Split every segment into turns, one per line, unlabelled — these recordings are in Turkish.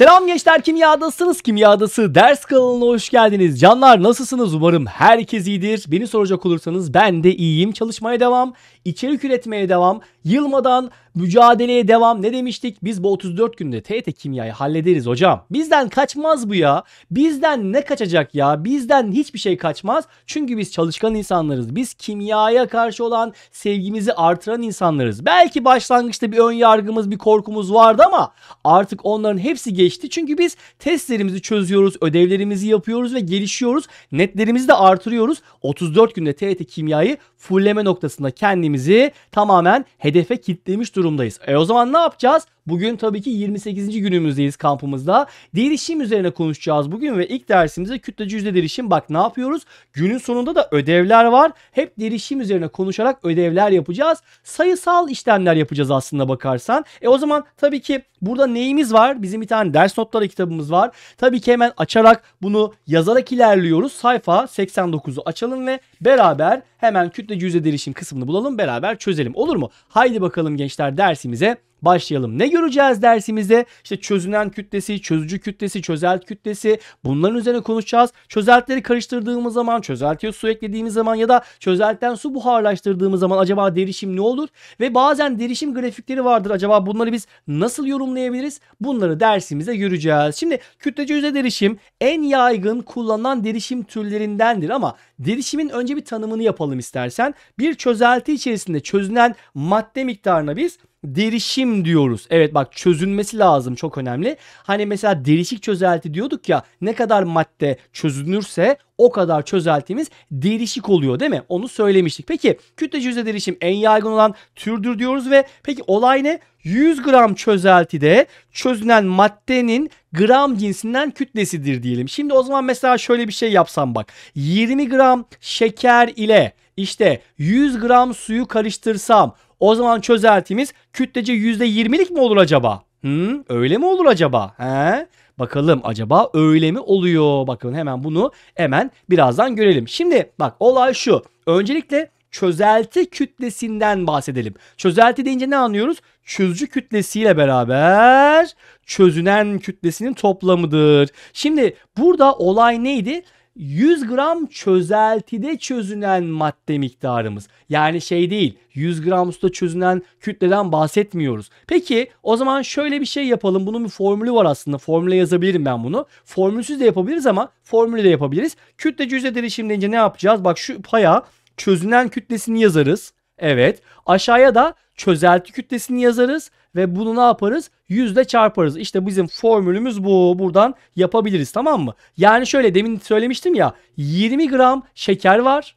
Selam gençler kimyadasınız kimyadası ders kanalına hoş geldiniz. Canlar nasılsınız umarım herkes iyidir. Beni soracak olursanız ben de iyiyim çalışmaya devam içerik üretmeye devam, yılmadan mücadeleye devam. Ne demiştik? Biz bu 34 günde TET kimyayı hallederiz hocam. Bizden kaçmaz bu ya. Bizden ne kaçacak ya? Bizden hiçbir şey kaçmaz. Çünkü biz çalışkan insanlarız. Biz kimyaya karşı olan sevgimizi artıran insanlarız. Belki başlangıçta bir ön yargımız, bir korkumuz vardı ama artık onların hepsi geçti. Çünkü biz testlerimizi çözüyoruz, ödevlerimizi yapıyoruz ve gelişiyoruz. Netlerimizi de artırıyoruz. 34 günde TET kimyayı fulleme noktasında kendimizi tamamen hedefe kitlemiş durumdayız. E o zaman ne yapacağız? Bugün tabii ki 28. günümüzdeyiz kampımızda. Derişim üzerine konuşacağız bugün ve ilk dersimizde kütleci yüzde derişim. Bak ne yapıyoruz? Günün sonunda da ödevler var. Hep derişim üzerine konuşarak ödevler yapacağız. Sayısal işlemler yapacağız aslında bakarsan. E o zaman tabii ki burada neyimiz var? Bizim bir tane ders notları kitabımız var. Tabii ki hemen açarak bunu yazarak ilerliyoruz. Sayfa 89'u açalım ve beraber hemen kütleci yüzde derişim kısmını bulalım. Beraber çözelim. Olur mu? Haydi bakalım gençler dersimize başlayalım. Ne göreceğiz dersimizde? İşte çözünen kütlesi, çözücü kütlesi, çözelt kütlesi bunların üzerine konuşacağız. Çözeltleri karıştırdığımız zaman, çözeltiye su eklediğimiz zaman ya da çözeltten su buharlaştırdığımız zaman acaba derişim ne olur? Ve bazen derişim grafikleri vardır. Acaba bunları biz nasıl yorumlayabiliriz? Bunları dersimizde göreceğiz. Şimdi kütlece yüzde derişim en yaygın kullanılan derişim türlerindendir ama derişimin önce bir tanımını yapalım istersen. Bir çözelti içerisinde çözünen madde miktarına biz derişim diyoruz. Evet bak çözünmesi lazım çok önemli. Hani mesela derişik çözelti diyorduk ya ne kadar madde çözünürse o kadar çözeltimiz derişik oluyor değil mi? Onu söylemiştik. Peki kütlece yüzde derişim en yaygın olan türdür diyoruz ve peki olay ne? 100 gram çözeltide çözünen maddenin gram cinsinden kütlesidir diyelim. Şimdi o zaman mesela şöyle bir şey yapsam bak. 20 gram şeker ile işte 100 gram suyu karıştırsam o zaman çözeltimiz kütlece %20'lik mi olur acaba? Hı, öyle mi olur acaba? He? Bakalım acaba öyle mi oluyor? Bakın hemen bunu hemen birazdan görelim. Şimdi bak olay şu. Öncelikle çözelti kütlesinden bahsedelim. Çözelti deyince ne anlıyoruz? Çözücü kütlesiyle beraber çözünen kütlesinin toplamıdır. Şimdi burada olay neydi? 100 gram çözeltide çözünen madde miktarımız. Yani şey değil 100 gram suda çözünen kütleden bahsetmiyoruz. Peki o zaman şöyle bir şey yapalım. Bunun bir formülü var aslında. Formüle yazabilirim ben bunu. Formülsüz de yapabiliriz ama formülü de yapabiliriz. Kütle yüzde derişim deyince ne yapacağız? Bak şu paya çözünen kütlesini yazarız. Evet. Aşağıya da çözelti kütlesini yazarız ve bunu ne yaparız? Yüzle çarparız. İşte bizim formülümüz bu. Buradan yapabiliriz tamam mı? Yani şöyle demin söylemiştim ya 20 gram şeker var.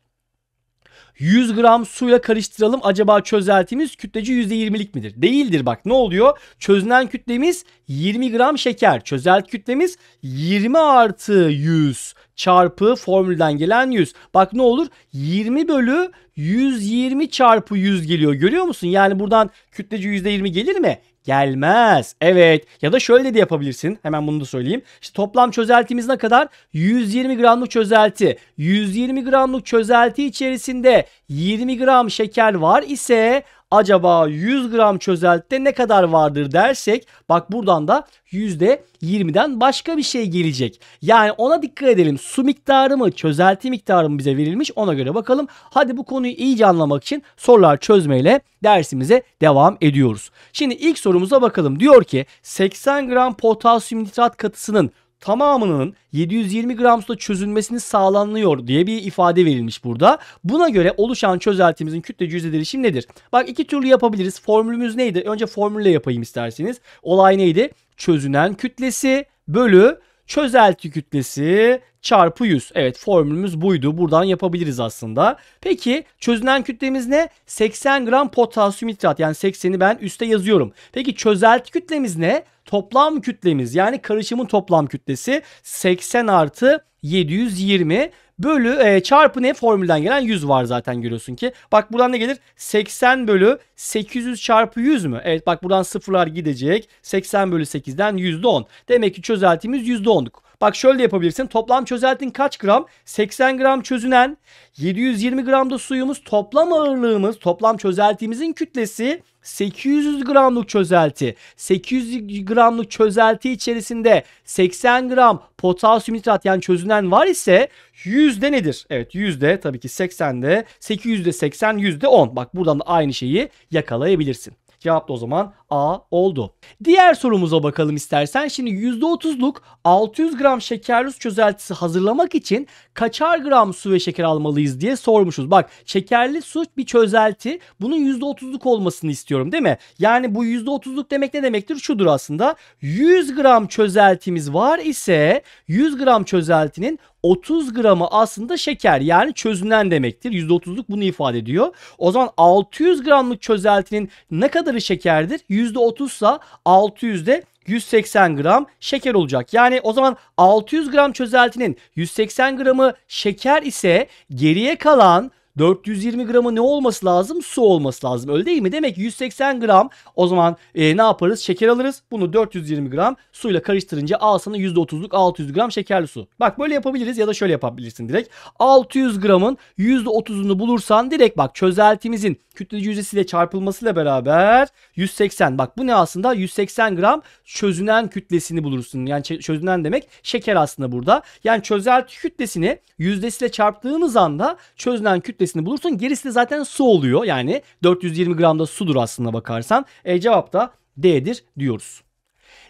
100 gram suyla karıştıralım acaba çözeltimiz kütleci %20'lik midir? Değildir bak ne oluyor? Çözünen kütlemiz 20 gram şeker. Çözelt kütlemiz 20 artı 100 çarpı formülden gelen 100. Bak ne olur? 20 bölü 120 çarpı 100 geliyor. Görüyor musun? Yani buradan kütleci %20 gelir mi? gelmez. Evet ya da şöyle de yapabilirsin. Hemen bunu da söyleyeyim. İşte toplam çözeltimiz ne kadar? 120 gramlık çözelti. 120 gramlık çözelti içerisinde 20 gram şeker var ise acaba 100 gram çözeltte ne kadar vardır dersek bak buradan da %20'den başka bir şey gelecek. Yani ona dikkat edelim. Su miktarı mı, çözelti miktarı mı bize verilmiş ona göre bakalım. Hadi bu konuyu iyice anlamak için sorular çözmeyle dersimize devam ediyoruz. Şimdi ilk sorumuza bakalım. Diyor ki 80 gram potasyum nitrat katısının tamamının 720 gram suda çözülmesini sağlanıyor diye bir ifade verilmiş burada. Buna göre oluşan çözeltimizin kütlece yüzde değişim nedir? Bak iki türlü yapabiliriz. Formülümüz neydi? Önce formülle yapayım isterseniz. Olay neydi? Çözünen kütlesi bölü çözelti kütlesi çarpı 100. Evet formülümüz buydu. Buradan yapabiliriz aslında. Peki çözünen kütlemiz ne? 80 gram potasyum nitrat. Yani 80'i ben üste yazıyorum. Peki çözelti kütlemiz ne? Toplam kütlemiz yani karışımın toplam kütlesi 80 artı 720 bölü e, çarpı ne formülden gelen 100 var zaten görüyorsun ki. Bak buradan ne gelir? 80 bölü 800 çarpı 100 mü? Evet bak buradan sıfırlar gidecek. 80 bölü 8'den %10. Demek ki çözeltimiz %10'luk. Bak şöyle de yapabilirsin. Toplam çözeltin kaç gram? 80 gram çözünen, 720 gram da suyumuz. Toplam ağırlığımız, toplam çözeltimizin kütlesi 800 gramlık çözelti. 800 gramlık çözelti içerisinde 80 gram potasyum nitrat yani çözünen var ise yüzde nedir? Evet yüzde tabii ki 80'de 800'de 80 yüzde 10. Bak buradan da aynı şeyi yakalayabilirsin. Cevap da o zaman A oldu. Diğer sorumuza bakalım istersen. Şimdi %30'luk 600 gram şekerli su çözeltisi hazırlamak için kaçar gram su ve şeker almalıyız diye sormuşuz. Bak şekerli su bir çözelti. Bunun %30'luk olmasını istiyorum değil mi? Yani bu %30'luk demek ne demektir? Şudur aslında. 100 gram çözeltimiz var ise 100 gram çözeltinin 30 gramı aslında şeker yani çözünen demektir. %30'luk bunu ifade ediyor. O zaman 600 gramlık çözeltinin ne kadarı şekerdir? %30'sa 600'de 180 gram şeker olacak. Yani o zaman 600 gram çözeltinin 180 gramı şeker ise geriye kalan 420 gramı ne olması lazım? Su olması lazım. Öyle değil mi? Demek 180 gram o zaman e, ne yaparız? Şeker alırız. Bunu 420 gram suyla karıştırınca al sana %30'luk 600 gram şekerli su. Bak böyle yapabiliriz ya da şöyle yapabilirsin direkt. 600 gramın %30'unu bulursan direkt bak çözeltimizin kütleci yüzdesiyle çarpılmasıyla beraber 180. Bak bu ne aslında? 180 gram çözünen kütlesini bulursun. Yani çözünen demek şeker aslında burada. Yani çözelti kütlesini yüzdesiyle çarptığınız anda çözünen kütle kütlesini bulursun. Gerisi de zaten su oluyor. Yani 420 gram da sudur aslında bakarsan. E, cevap da D'dir diyoruz.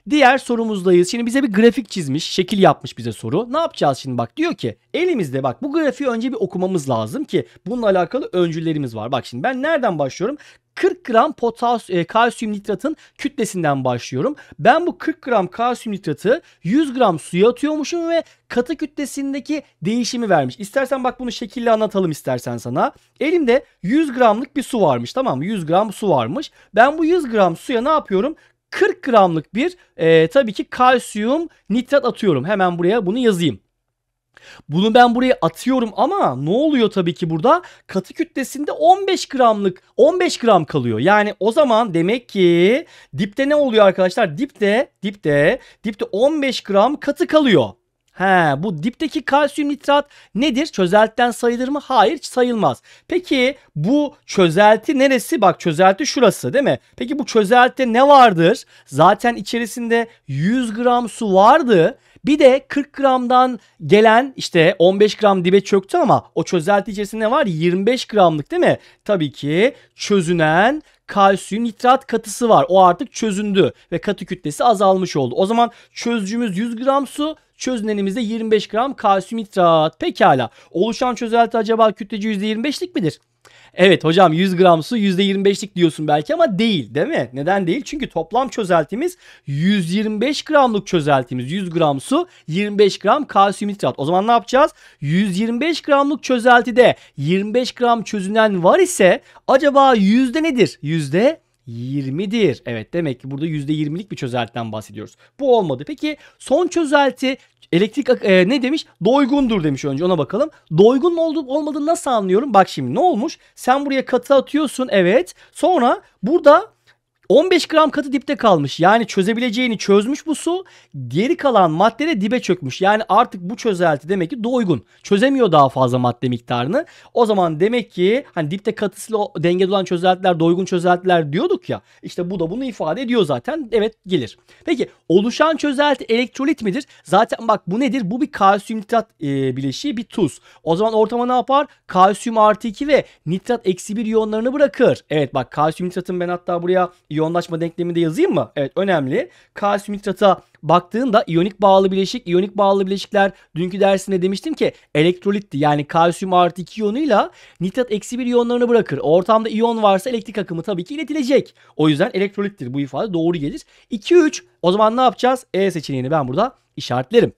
Diğer sorumuzdayız. Şimdi bize bir grafik çizmiş, şekil yapmış bize soru. Ne yapacağız şimdi bak diyor ki elimizde bak bu grafiği önce bir okumamız lazım ki bununla alakalı öncüllerimiz var. Bak şimdi ben nereden başlıyorum? 40 gram potas, e, kalsiyum nitratın kütlesinden başlıyorum. Ben bu 40 gram kalsiyum nitratı 100 gram suya atıyormuşum ve katı kütlesindeki değişimi vermiş. İstersen bak bunu şekilli anlatalım istersen sana. Elimde 100 gramlık bir su varmış tamam mı? 100 gram su varmış. Ben bu 100 gram suya ne yapıyorum? 40 gramlık bir e, tabii ki kalsiyum nitrat atıyorum. Hemen buraya bunu yazayım. Bunu ben buraya atıyorum ama ne oluyor tabii ki burada? Katı kütlesinde 15 gramlık 15 gram kalıyor. Yani o zaman demek ki dipte ne oluyor arkadaşlar? Dipte dipte dipte 15 gram katı kalıyor. He, bu dipteki kalsiyum nitrat nedir? Çözeltiden sayılır mı? Hayır sayılmaz. Peki bu çözelti neresi? Bak çözelti şurası değil mi? Peki bu çözeltide ne vardır? Zaten içerisinde 100 gram su vardı. Bir de 40 gramdan gelen işte 15 gram dibe çöktü ama o çözelti içerisinde var 25 gramlık değil mi? Tabii ki çözünen kalsiyum nitrat katısı var. O artık çözündü ve katı kütlesi azalmış oldu. O zaman çözücümüz 100 gram su, Çözünenimizde 25 gram kalsiyum hidrat. Pekala. Oluşan çözelti acaba kütlece %25'lik midir? Evet hocam 100 gram su %25'lik diyorsun belki ama değil değil mi? Neden değil? Çünkü toplam çözeltimiz 125 gramlık çözeltimiz. 100 gram su 25 gram kalsiyum hidrat. O zaman ne yapacağız? 125 gramlık çözeltide 25 gram çözünen var ise acaba yüzde nedir? Yüzde 20'dir. Evet demek ki burada %20'lik bir çözeltiden bahsediyoruz. Bu olmadı. Peki son çözelti elektrik e, ne demiş? Doygundur demiş önce ona bakalım. Doygun olup olmadığını nasıl anlıyorum? Bak şimdi ne olmuş? Sen buraya katı atıyorsun evet. Sonra burada 15 gram katı dipte kalmış. Yani çözebileceğini çözmüş bu su. Geri kalan madde de dibe çökmüş. Yani artık bu çözelti demek ki doygun. Çözemiyor daha fazla madde miktarını. O zaman demek ki hani dipte katısıyla o dengede olan çözeltiler doygun çözeltiler diyorduk ya. İşte bu da bunu ifade ediyor zaten. Evet gelir. Peki oluşan çözelti elektrolit midir? Zaten bak bu nedir? Bu bir kalsiyum nitrat e, bileşiği bir tuz. O zaman ortama ne yapar? Kalsiyum artı 2 ve nitrat eksi 1 iyonlarını bırakır. Evet bak kalsiyum nitratın ben hatta buraya iyonlaşma de yazayım mı? Evet önemli. Kalsiyum nitrata baktığında iyonik bağlı bileşik, iyonik bağlı bileşikler dünkü dersinde demiştim ki elektrolitti. Yani kalsiyum artı 2 iyonuyla nitrat eksi 1 iyonlarını bırakır. Ortamda iyon varsa elektrik akımı tabii ki iletilecek. O yüzden elektrolittir bu ifade doğru gelir. 2-3 o zaman ne yapacağız? E seçeneğini ben burada işaretlerim.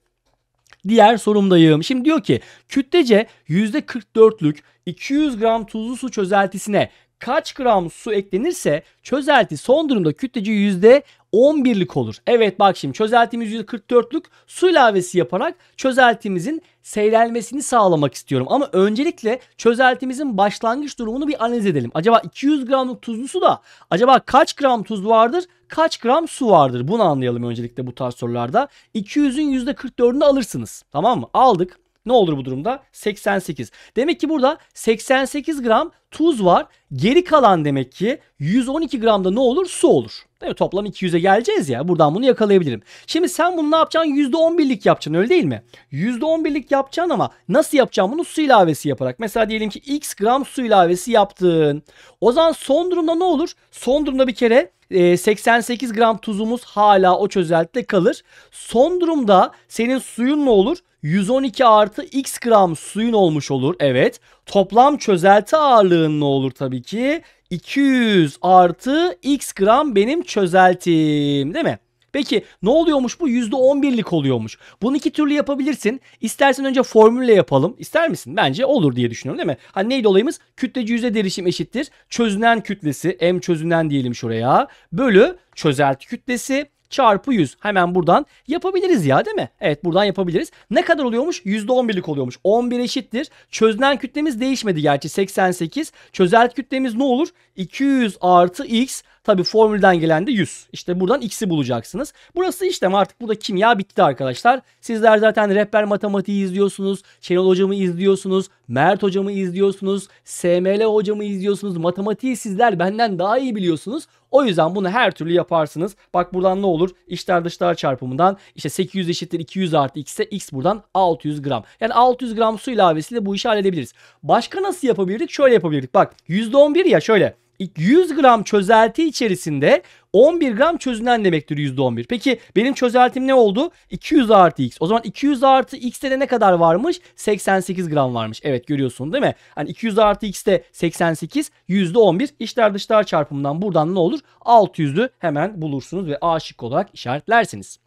Diğer sorumdayım. Şimdi diyor ki kütlece %44'lük 200 gram tuzlu su çözeltisine kaç gram su eklenirse çözelti son durumda kütleci %11'lik olur. Evet bak şimdi çözeltimiz %44'lük su ilavesi yaparak çözeltimizin seyrelmesini sağlamak istiyorum. Ama öncelikle çözeltimizin başlangıç durumunu bir analiz edelim. Acaba 200 gramlık tuzlu su da acaba kaç gram tuz vardır? Kaç gram su vardır? Bunu anlayalım öncelikle bu tarz sorularda. 200'ün %44'ünü alırsınız. Tamam mı? Aldık. Ne olur bu durumda? 88. Demek ki burada 88 gram tuz var. Geri kalan demek ki 112 gramda ne olur? Su olur. Değil mi? Toplam 200'e geleceğiz ya. Buradan bunu yakalayabilirim. Şimdi sen bunu ne yapacaksın? %11'lik yapacaksın öyle değil mi? %11'lik yapacaksın ama nasıl yapacaksın bunu? Su ilavesi yaparak. Mesela diyelim ki x gram su ilavesi yaptın. O zaman son durumda ne olur? Son durumda bir kere 88 ee, gram tuzumuz hala o çözeltide kalır. Son durumda senin suyun ne olur? 112 artı x gram suyun olmuş olur. Evet. Toplam çözelti ağırlığın ne olur tabii ki? 200 artı x gram benim çözeltim değil mi? Peki ne oluyormuş bu? %11'lik oluyormuş. Bunu iki türlü yapabilirsin. İstersen önce formülle yapalım. İster misin? Bence olur diye düşünüyorum değil mi? Hani neydi olayımız? Kütleci yüzde derişim eşittir. Çözünen kütlesi M çözünen diyelim şuraya. Bölü çözelti kütlesi çarpı 100 hemen buradan yapabiliriz ya değil mi? Evet buradan yapabiliriz. Ne kadar oluyormuş? %11'lik oluyormuş. 11 eşittir. Çözünen kütlemiz değişmedi gerçi 88. Çözelt kütlemiz ne olur? 200 artı x Tabi formülden gelen de 100. İşte buradan x'i bulacaksınız. Burası işlem artık burada kimya bitti arkadaşlar. Sizler zaten rehber matematiği izliyorsunuz. Şenol hocamı izliyorsunuz. Mert hocamı izliyorsunuz. SML hocamı izliyorsunuz. Matematiği sizler benden daha iyi biliyorsunuz. O yüzden bunu her türlü yaparsınız. Bak buradan ne olur? İçler dışlar çarpımından işte 800 eşittir 200 artı x ise x buradan 600 gram. Yani 600 gram su ilavesiyle bu işi halledebiliriz. Başka nasıl yapabilirdik? Şöyle yapabilirdik. Bak %11 ya şöyle. 100 gram çözelti içerisinde 11 gram çözünen demektir %11. Peki benim çözeltim ne oldu? 200 artı x. O zaman 200 artı x'te de ne kadar varmış? 88 gram varmış. Evet görüyorsun değil mi? Hani 200 artı x'te 88 %11 içler dışlar çarpımından buradan ne olur? 600'lü hemen bulursunuz ve aşık olarak işaretlersiniz.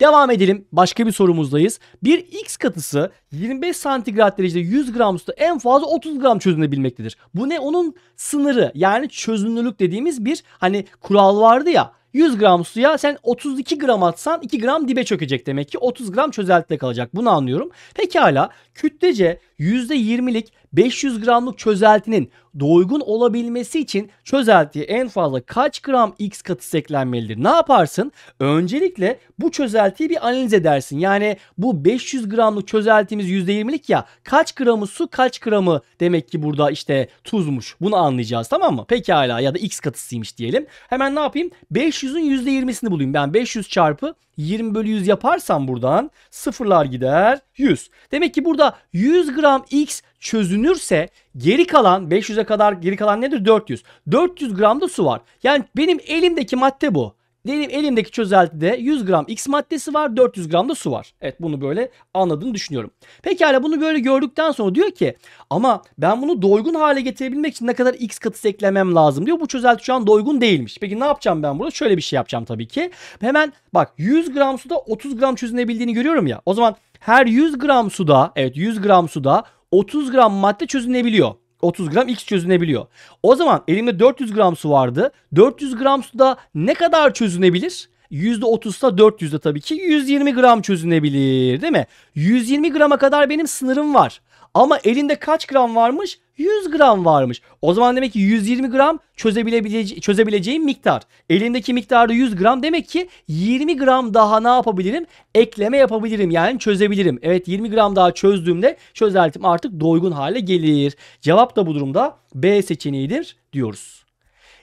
Devam edelim. Başka bir sorumuzdayız. Bir X katısı 25 santigrat derecede 100 gram suda en fazla 30 gram çözünebilmektedir. Bu ne? Onun sınırı yani çözünürlük dediğimiz bir hani kural vardı ya. 100 gram suya sen 32 gram atsan 2 gram dibe çökecek demek ki 30 gram çözeltide kalacak. Bunu anlıyorum. Pekala kütlece %20'lik 500 gramlık çözeltinin doygun olabilmesi için çözeltiye en fazla kaç gram X katı eklenmelidir? Ne yaparsın? Öncelikle bu çözeltiyi bir analiz edersin. Yani bu 500 gramlık çözeltimiz %20'lik ya kaç gramı su kaç gramı demek ki burada işte tuzmuş. Bunu anlayacağız tamam mı? Pekala ya da X katısıymış diyelim. Hemen ne yapayım? 500'ün %20'sini bulayım. Ben 500 çarpı 20 bölü 100 yaparsam buradan sıfırlar gider 100. Demek ki burada 100 gram gram X çözünürse geri kalan 500'e kadar geri kalan nedir? 400. 400 gram da su var. Yani benim elimdeki madde bu. Diyelim elimdeki çözeltide 100 gram X maddesi var 400 gram da su var. Evet bunu böyle anladığını düşünüyorum. Pekala bunu böyle gördükten sonra diyor ki ama ben bunu doygun hale getirebilmek için ne kadar X katısı eklemem lazım diyor. Bu çözelti şu an doygun değilmiş. Peki ne yapacağım ben burada? Şöyle bir şey yapacağım tabii ki. Hemen bak 100 gram suda 30 gram çözünebildiğini görüyorum ya. O zaman her 100 gram suda evet 100 gram suda 30 gram madde çözünebiliyor. 30 gram X çözünebiliyor. O zaman elimde 400 gram su vardı. 400 gram suda ne kadar çözünebilir? %30'sa 400'de tabii ki 120 gram çözünebilir değil mi? 120 grama kadar benim sınırım var. Ama elinde kaç gram varmış? 100 gram varmış. O zaman demek ki 120 gram çözebilece çözebileceğim miktar. Elimdeki miktarda 100 gram demek ki 20 gram daha ne yapabilirim? Ekleme yapabilirim yani çözebilirim. Evet 20 gram daha çözdüğümde çözeltim artık doygun hale gelir. Cevap da bu durumda B seçeneğidir diyoruz.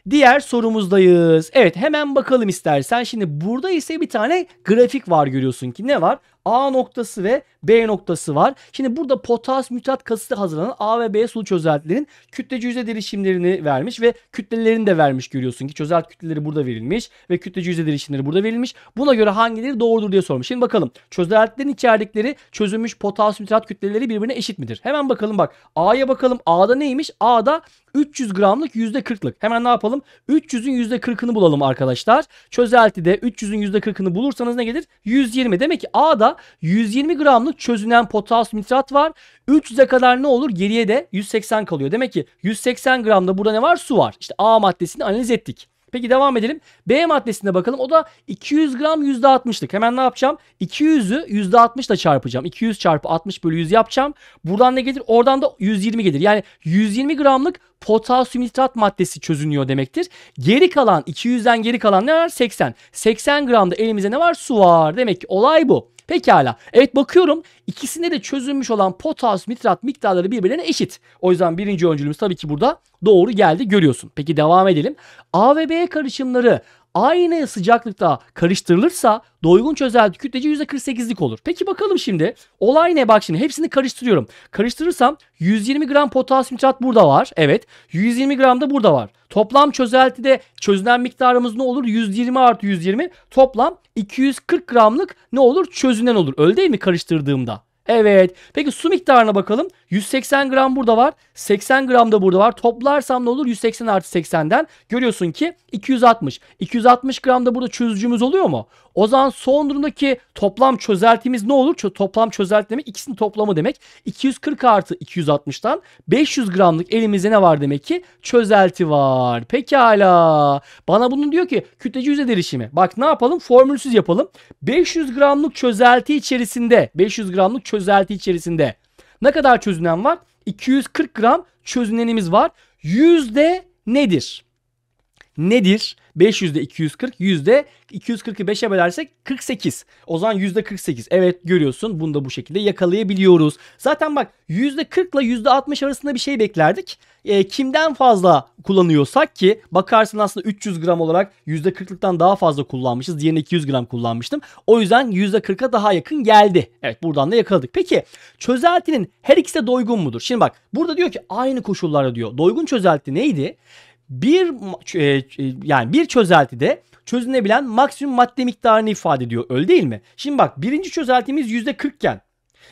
Diğer sorumuzdayız. Evet hemen bakalım istersen. Şimdi burada ise bir tane grafik var görüyorsun ki ne var? A noktası ve B noktası var. Şimdi burada potas mütat kasıtı hazırlanan A ve B sulu çözeltilerin kütlece yüzde derişimlerini vermiş ve kütlelerini de vermiş görüyorsun ki çözelti kütleleri burada verilmiş ve kütlece yüzde derişimleri burada verilmiş. Buna göre hangileri doğrudur diye sormuş. Şimdi bakalım çözeltilerin içerdikleri çözülmüş potas mütat kütleleri birbirine eşit midir? Hemen bakalım bak A'ya bakalım A'da neymiş? A'da 300 gramlık %40'lık. Hemen ne yapalım? 300'ün %40'ını bulalım arkadaşlar. Çözeltide 300'ün %40'ını bulursanız ne gelir? 120. Demek ki A'da 120 gramlık çözünen potasyum nitrat var. 300'e kadar ne olur? Geriye de 180 kalıyor. Demek ki 180 gramda burada ne var? Su var. İşte A maddesini analiz ettik. Peki devam edelim. B maddesine bakalım. O da 200 gram %60'lık. Hemen ne yapacağım? 200'ü %60 ile çarpacağım. 200 çarpı 60 bölü 100 yapacağım. Buradan ne gelir? Oradan da 120 gelir. Yani 120 gramlık potasyum nitrat maddesi çözünüyor demektir. Geri kalan 200'den geri kalan ne var? 80. 80 gramda elimize ne var? Su var. Demek ki olay bu. Pekala. Evet bakıyorum ikisinde de çözülmüş olan potasyum nitrat miktarları birbirlerine eşit. O yüzden birinci öncülümüz tabii ki burada doğru geldi görüyorsun. Peki devam edelim. A ve B karışımları aynı sıcaklıkta karıştırılırsa doygun çözelti kütlece %48'lik olur. Peki bakalım şimdi olay ne? Bak şimdi hepsini karıştırıyorum. Karıştırırsam 120 gram potasyum nitrat burada var. Evet 120 gram da burada var. Toplam çözeltide çözünen miktarımız ne olur? 120 artı 120 toplam 240 gramlık ne olur? Çözünen olur. Öyle değil mi karıştırdığımda? Evet. Peki su miktarına bakalım. 180 gram burada var. 80 gram da burada var. Toplarsam ne olur? 180 artı 80'den görüyorsun ki 260. 260 gram da burada çözücümüz oluyor mu? O zaman son durumdaki toplam çözeltimiz ne olur? Toplam çözelti demek ikisinin toplamı demek. 240 artı 260'dan 500 gramlık elimizde ne var demek ki? Çözelti var. Pekala. Bana bunu diyor ki kütleci yüz derişimi. Bak ne yapalım? Formülsüz yapalım. 500 gramlık çözelti içerisinde 500 gramlık çözelti içerisinde ne kadar çözünen var? 240 gram çözünenimiz var. Yüzde nedir? Nedir? 500'de 240, yüzde 240'ı 5'e bölersek 48. O zaman yüzde 48. Evet görüyorsun bunu da bu şekilde yakalayabiliyoruz. Zaten bak yüzde 40 ile yüzde 60 arasında bir şey beklerdik e, kimden fazla kullanıyorsak ki bakarsın aslında 300 gram olarak %40'lıktan daha fazla kullanmışız. Diğerine 200 gram kullanmıştım. O yüzden %40'a daha yakın geldi. Evet buradan da yakaladık. Peki çözeltinin her ikisi de doygun mudur? Şimdi bak burada diyor ki aynı koşullarda diyor. Doygun çözelti neydi? Bir e, e, yani bir çözeltide çözünebilen maksimum madde miktarını ifade ediyor. Öyle değil mi? Şimdi bak birinci çözeltimiz %40 iken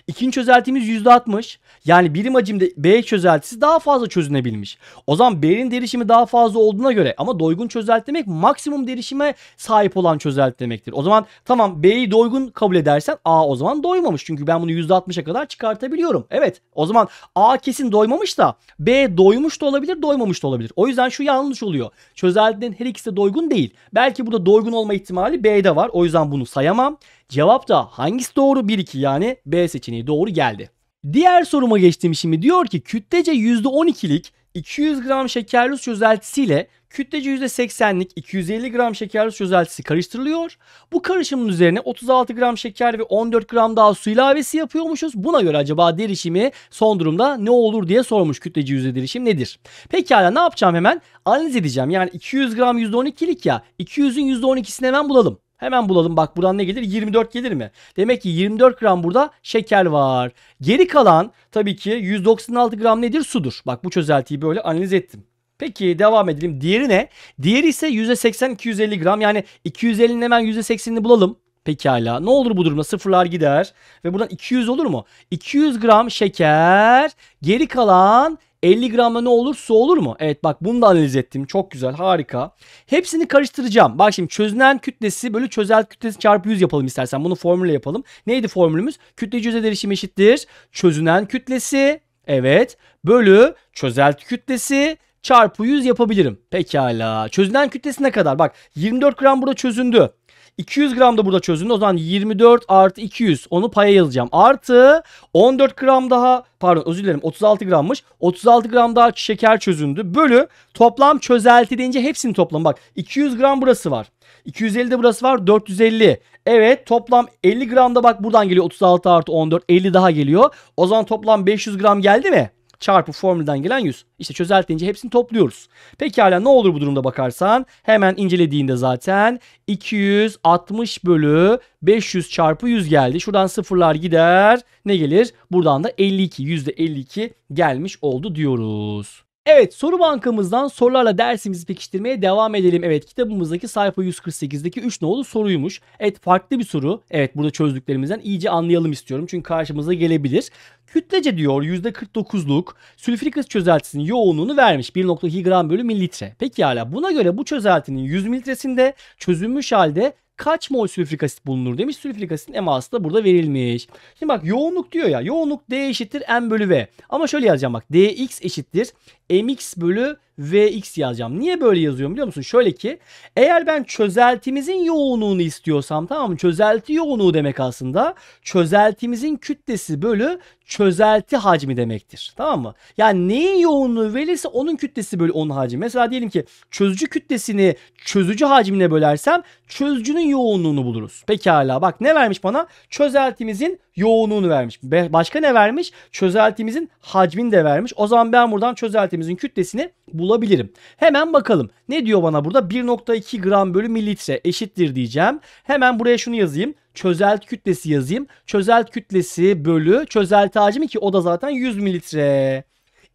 İkinci çözeltimiz %60. Yani birim hacimde B çözeltisi daha fazla çözünebilmiş. O zaman B'nin derişimi daha fazla olduğuna göre ama doygun çözelti demek maksimum derişime sahip olan çözelti demektir. O zaman tamam B'yi doygun kabul edersen A o zaman doymamış. Çünkü ben bunu %60'a kadar çıkartabiliyorum. Evet o zaman A kesin doymamış da B doymuş da olabilir doymamış da olabilir. O yüzden şu yanlış oluyor. Çözeltinin her ikisi de doygun değil. Belki burada doygun olma ihtimali B'de var. O yüzden bunu sayamam. Cevap da hangisi doğru? 1-2 yani B seçeneği doğru geldi. Diğer soruma geçtim şimdi. Diyor ki kütlece %12'lik 200 gram şekerli çözeltisiyle kütlece %80'lik 250 gram şekerli çözeltisi karıştırılıyor. Bu karışımın üzerine 36 gram şeker ve 14 gram daha su ilavesi yapıyormuşuz. Buna göre acaba derişimi son durumda ne olur diye sormuş kütlece yüzde derişim nedir? Pekala ne yapacağım hemen? Analiz edeceğim. Yani 200 gram %12'lik ya 200'ün %12'sini hemen bulalım. Hemen bulalım bak buradan ne gelir? 24 gelir mi? Demek ki 24 gram burada şeker var. Geri kalan tabii ki 196 gram nedir? Sudur. Bak bu çözeltiyi böyle analiz ettim. Peki devam edelim. Diğeri ne? Diğeri ise %80-250 gram. Yani 250'nin hemen %80'ini bulalım. Pekala. Ne olur bu durumda? Sıfırlar gider. Ve buradan 200 olur mu? 200 gram şeker. Geri kalan 50 gramla ne olur? Su olur mu? Evet bak bunu da analiz ettim. Çok güzel harika. Hepsini karıştıracağım. Bak şimdi çözünen kütlesi bölü çözel kütlesi çarpı 100 yapalım istersen. Bunu formülle yapalım. Neydi formülümüz? Kütle cüze derişim eşittir. Çözünen kütlesi evet bölü çözel kütlesi çarpı 100 yapabilirim. Pekala. Çözünen kütlesi ne kadar? Bak 24 gram burada çözündü. 200 gram da burada çözüldü. O zaman 24 artı 200 onu paya yazacağım. Artı 14 gram daha pardon özür dilerim 36 grammış. 36 gram daha şeker çözündü. Bölü toplam çözelti deyince hepsini toplam. Bak 200 gram burası var. 250 de burası var 450. Evet toplam 50 gram da bak buradan geliyor 36 artı 14 50 daha geliyor. O zaman toplam 500 gram geldi mi? çarpı formülden gelen 100. İşte çözeltince hepsini topluyoruz. Pekala ne olur bu durumda bakarsan hemen incelediğinde zaten 260 bölü 500 çarpı 100 geldi. Şuradan sıfırlar gider. Ne gelir? Buradan da 52 %52 gelmiş oldu diyoruz. Evet soru bankamızdan sorularla dersimizi pekiştirmeye devam edelim. Evet kitabımızdaki sayfa 148'deki 3 nolu soruymuş. Evet farklı bir soru. Evet burada çözdüklerimizden iyice anlayalım istiyorum. Çünkü karşımıza gelebilir. Kütlece diyor %49'luk sülfürik asit çözeltisinin yoğunluğunu vermiş. 1.2 gram bölü mililitre. Peki hala buna göre bu çözeltinin 100 mililitresinde çözülmüş halde kaç mol sülfürik asit bulunur demiş. Sülfürik asitin eması da burada verilmiş. Şimdi bak yoğunluk diyor ya. Yoğunluk D eşittir M bölü V. Ama şöyle yazacağım bak. DX eşittir. MX bölü Vx yazacağım. Niye böyle yazıyorum biliyor musun? Şöyle ki eğer ben çözeltimizin yoğunluğunu istiyorsam tamam mı? Çözelti yoğunluğu demek aslında çözeltimizin kütlesi bölü çözelti hacmi demektir. Tamam mı? Yani neyin yoğunluğu verirse onun kütlesi bölü onun hacmi. Mesela diyelim ki çözücü kütlesini çözücü hacmine bölersem çözücünün yoğunluğunu buluruz. Pekala bak ne vermiş bana? Çözeltimizin yoğunluğunu vermiş. Başka ne vermiş? Çözeltimizin hacmini de vermiş. O zaman ben buradan çözeltimizin kütlesini bulabilirim. Hemen bakalım. Ne diyor bana burada? 1.2 gram bölü mililitre eşittir diyeceğim. Hemen buraya şunu yazayım. Çözelt kütlesi yazayım. Çözelt kütlesi bölü çözelti hacmi ki o da zaten 100 mililitre.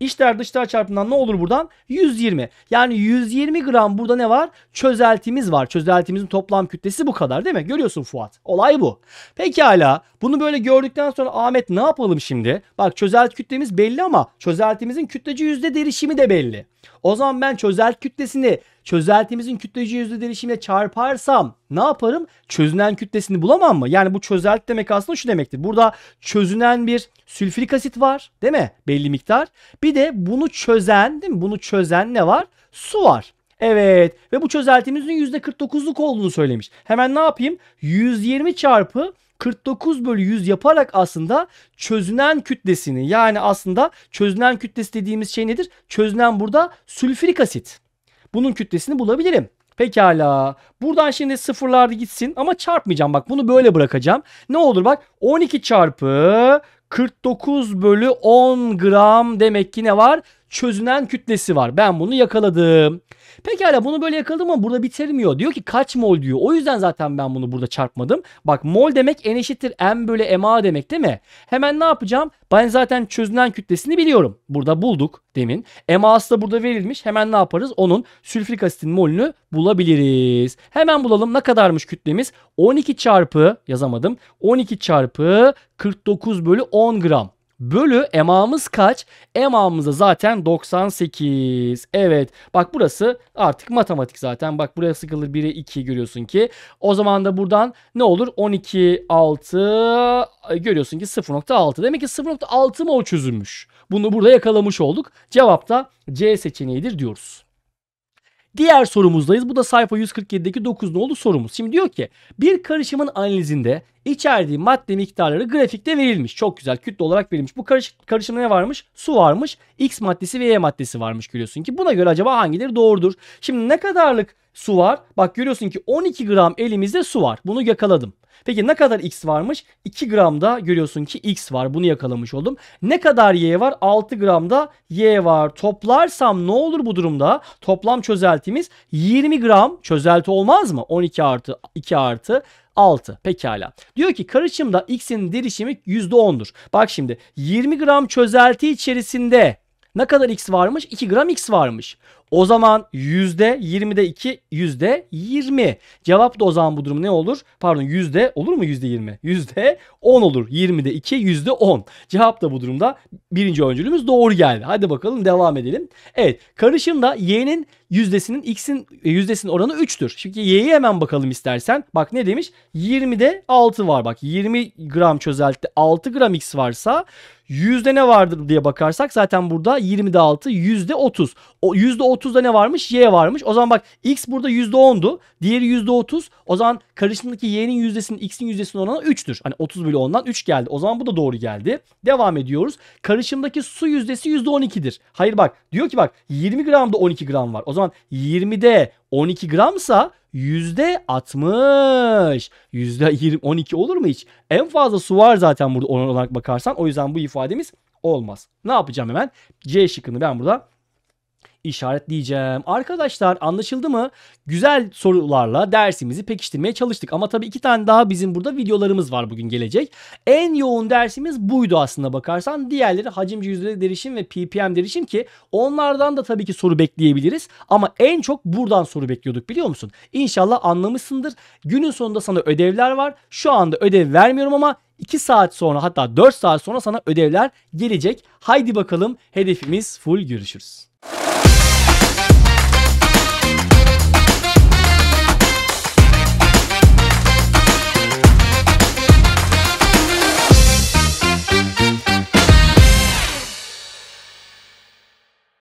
İçler dışlar çarpımından ne olur buradan? 120. Yani 120 gram burada ne var? Çözeltimiz var. Çözeltimizin toplam kütlesi bu kadar değil mi? Görüyorsun Fuat. Olay bu. Pekala bunu böyle gördükten sonra Ahmet ne yapalım şimdi? Bak çözelti kütlemiz belli ama çözeltimizin kütleci yüzde derişimi de belli. O zaman ben çözelt kütlesini çözeltimizin kütleci yüzde değişimine çarparsam ne yaparım? Çözünen kütlesini bulamam mı? Yani bu çözelt demek aslında şu demektir. Burada çözünen bir sülfürik asit var değil mi? Belli miktar. Bir de bunu çözen değil mi? Bunu çözen ne var? Su var. Evet ve bu çözeltimizin %49'luk olduğunu söylemiş. Hemen ne yapayım? 120 çarpı 49 bölü 100 yaparak aslında çözünen kütlesini yani aslında çözünen kütlesi dediğimiz şey nedir? Çözünen burada sülfürik asit. Bunun kütlesini bulabilirim. Pekala. Buradan şimdi sıfırlar gitsin ama çarpmayacağım. Bak bunu böyle bırakacağım. Ne olur bak 12 çarpı 49 bölü 10 gram demek ki ne var? çözünen kütlesi var. Ben bunu yakaladım. Pekala bunu böyle yakaladım ama burada bitirmiyor. Diyor ki kaç mol diyor. O yüzden zaten ben bunu burada çarpmadım. Bak mol demek n eşittir m bölü ma demek değil mi? Hemen ne yapacağım? Ben zaten çözünen kütlesini biliyorum. Burada bulduk demin. MA'sı da burada verilmiş. Hemen ne yaparız? Onun sülfürik asitin molünü bulabiliriz. Hemen bulalım ne kadarmış kütlemiz? 12 çarpı yazamadım. 12 çarpı 49 bölü 10 gram bölü emamız kaç? Emamız zaten 98. Evet bak burası artık matematik zaten. Bak buraya sıkılır 1'e 2 görüyorsun ki. O zaman da buradan ne olur? 12, 6 görüyorsun ki 0.6. Demek ki 0.6 mı o çözülmüş? Bunu burada yakalamış olduk. Cevap da C seçeneğidir diyoruz. Diğer sorumuzdayız. Bu da sayfa 147'deki 9 nolu sorumuz. Şimdi diyor ki bir karışımın analizinde içerdiği madde miktarları grafikte verilmiş. Çok güzel kütle olarak verilmiş. Bu karış, karışımda ne varmış? Su varmış. X maddesi ve Y maddesi varmış görüyorsun ki. Buna göre acaba hangileri doğrudur? Şimdi ne kadarlık su var? Bak görüyorsun ki 12 gram elimizde su var. Bunu yakaladım. Peki ne kadar x varmış? 2 gramda görüyorsun ki x var. Bunu yakalamış oldum. Ne kadar y var? 6 gramda y var. Toplarsam ne olur bu durumda? Toplam çözeltimiz 20 gram çözelti olmaz mı? 12 artı 2 artı 6. Pekala. Diyor ki karışımda x'in derişimi %10'dur. Bak şimdi 20 gram çözelti içerisinde ne kadar x varmış? 2 gram x varmış. O zaman yüzde %20'de 2 %20. Cevap da o zaman bu durum ne olur? Pardon yüzde olur mu yüzde %20? %10 olur. 20'de 2 %10. Cevap da bu durumda birinci öncülümüz doğru geldi. Hadi bakalım devam edelim. Evet karışımda y'nin yüzdesinin x'in e, yüzdesinin oranı 3'tür. Şimdi y'yi hemen bakalım istersen. Bak ne demiş? 20'de 6 var. Bak 20 gram çözelti 6 gram x varsa yüzde ne vardır diye bakarsak zaten burada 20'de 6 yüzde 30. O yüzde 30 %30'da ne varmış? Y varmış. O zaman bak X burada %10'du. Diğeri %30. O zaman karışımdaki Y'nin yüzdesinin X'in yüzdesinin oranı 3'tür. Hani 30 bölü 10'dan 3 geldi. O zaman bu da doğru geldi. Devam ediyoruz. Karışımdaki su yüzdesi %12'dir. Hayır bak diyor ki bak 20 gramda 12 gram var. O zaman 20'de 12 gramsa yüzde 60. Yüzde 20, 12 olur mu hiç? En fazla su var zaten burada oran olarak bakarsan. O yüzden bu ifademiz olmaz. Ne yapacağım hemen? C şıkkını ben burada işaretleyeceğim. Arkadaşlar anlaşıldı mı? Güzel sorularla dersimizi pekiştirmeye çalıştık. Ama tabii iki tane daha bizim burada videolarımız var bugün gelecek. En yoğun dersimiz buydu aslında bakarsan. Diğerleri hacimci yüzdeleri derişim ve PPM derişim ki onlardan da tabii ki soru bekleyebiliriz. Ama en çok buradan soru bekliyorduk biliyor musun? İnşallah anlamışsındır. Günün sonunda sana ödevler var. Şu anda ödev vermiyorum ama 2 saat sonra hatta 4 saat sonra sana ödevler gelecek. Haydi bakalım hedefimiz full görüşürüz.